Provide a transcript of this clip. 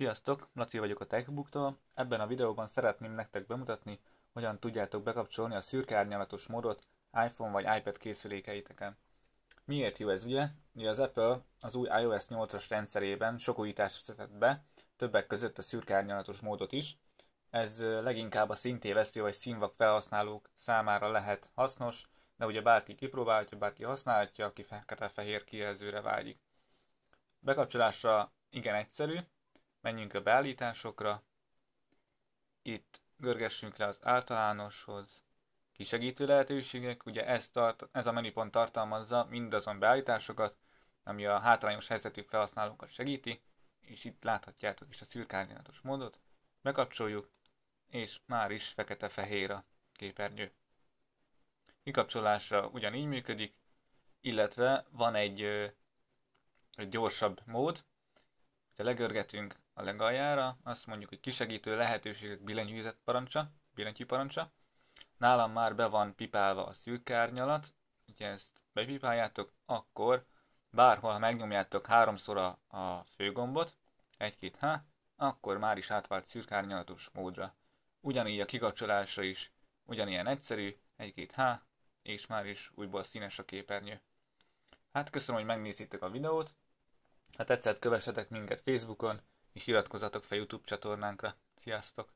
Sziasztok, Laci vagyok a Techbooktól. Ebben a videóban szeretném nektek bemutatni, hogyan tudjátok bekapcsolni a szürke árnyalatos modot iPhone vagy iPad készülékeiteken. Miért jó ez ugye? Ugye az Apple az új iOS 8-as rendszerében sok újítást vezetett be, többek között a szürke árnyalatos módot is. Ez leginkább a szintévesztő vagy színvak felhasználók számára lehet hasznos, de ugye bárki kipróbálhatja, bárki használhatja, aki fekete-fehér kijelzőre vágyik. Bekapcsolásra igen egyszerű, Menjünk a beállításokra. Itt görgessünk le az általánoshoz. Kisegítő lehetőségek, ugye ez, tart, ez a menüpont tartalmazza mindazon beállításokat, ami a hátrányos helyzetű felhasználókat segíti, és itt láthatjátok is a szürkárnyalatos módot. Bekapcsoljuk, és már is fekete-fehér a képernyő. Kikapcsolásra ugyanígy működik, illetve van egy, egy gyorsabb mód, ha legörgetünk a legaljára, azt mondjuk, hogy kisegítő lehetőségek billentyűzet parancsa, billentyű parancsa. Nálam már be van pipálva a szűk árnyalat, ugye ezt bepipáljátok, akkor bárhol, ha megnyomjátok háromszor a, a főgombot, egy-két H, akkor már is átvált szürke árnyalatos módra. Ugyanígy a kikapcsolása is ugyanilyen egyszerű, egy-két H, és már is újból színes a képernyő. Hát köszönöm, hogy megnéztétek a videót, ha tetszett, kövessetek minket Facebookon, és iratkozzatok fel YouTube csatornánkra. Sziasztok!